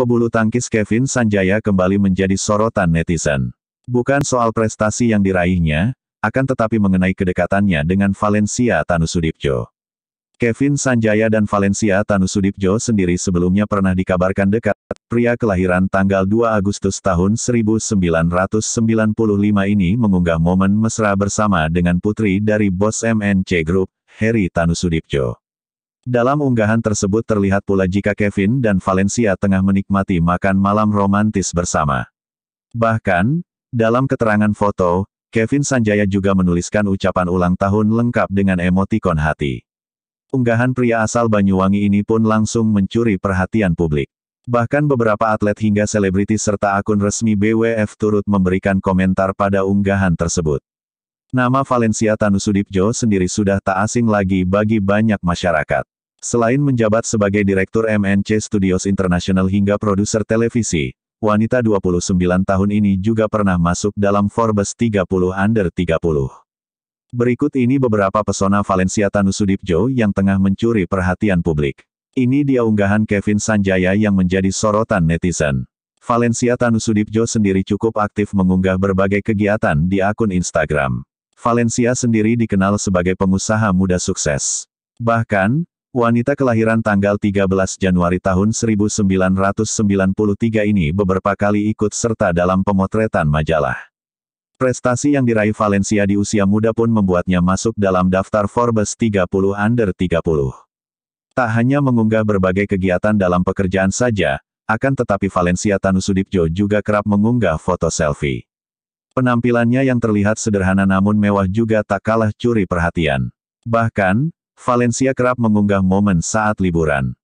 Pebulu tangkis Kevin Sanjaya kembali menjadi sorotan netizen. Bukan soal prestasi yang diraihnya, akan tetapi mengenai kedekatannya dengan Valencia Tanusudipjo. Kevin Sanjaya dan Valencia Tanusudipjo sendiri sebelumnya pernah dikabarkan dekat, pria kelahiran tanggal 2 Agustus tahun 1995 ini mengunggah momen mesra bersama dengan putri dari bos MNC Group, Heri Tanusudipjo. Dalam unggahan tersebut terlihat pula jika Kevin dan Valencia tengah menikmati makan malam romantis bersama. Bahkan, dalam keterangan foto, Kevin Sanjaya juga menuliskan ucapan ulang tahun lengkap dengan emotikon hati. Unggahan pria asal Banyuwangi ini pun langsung mencuri perhatian publik. Bahkan beberapa atlet hingga selebriti serta akun resmi BWF turut memberikan komentar pada unggahan tersebut. Nama Valencia Tanusudipjo sendiri sudah tak asing lagi bagi banyak masyarakat. Selain menjabat sebagai Direktur MNC Studios International hingga produser televisi, wanita 29 tahun ini juga pernah masuk dalam Forbes 30 Under 30. Berikut ini beberapa pesona Valencia Tanusudipjo yang tengah mencuri perhatian publik. Ini dia unggahan Kevin Sanjaya yang menjadi sorotan netizen. Valencia Tanusudipjo sendiri cukup aktif mengunggah berbagai kegiatan di akun Instagram. Valencia sendiri dikenal sebagai pengusaha muda sukses. Bahkan, wanita kelahiran tanggal 13 Januari tahun 1993 ini beberapa kali ikut serta dalam pemotretan majalah. Prestasi yang diraih Valencia di usia muda pun membuatnya masuk dalam daftar Forbes 30 Under 30. Tak hanya mengunggah berbagai kegiatan dalam pekerjaan saja, akan tetapi Valencia Tanusudipjo juga kerap mengunggah foto selfie. Penampilannya yang terlihat sederhana namun mewah juga tak kalah curi perhatian. Bahkan, Valencia kerap mengunggah momen saat liburan.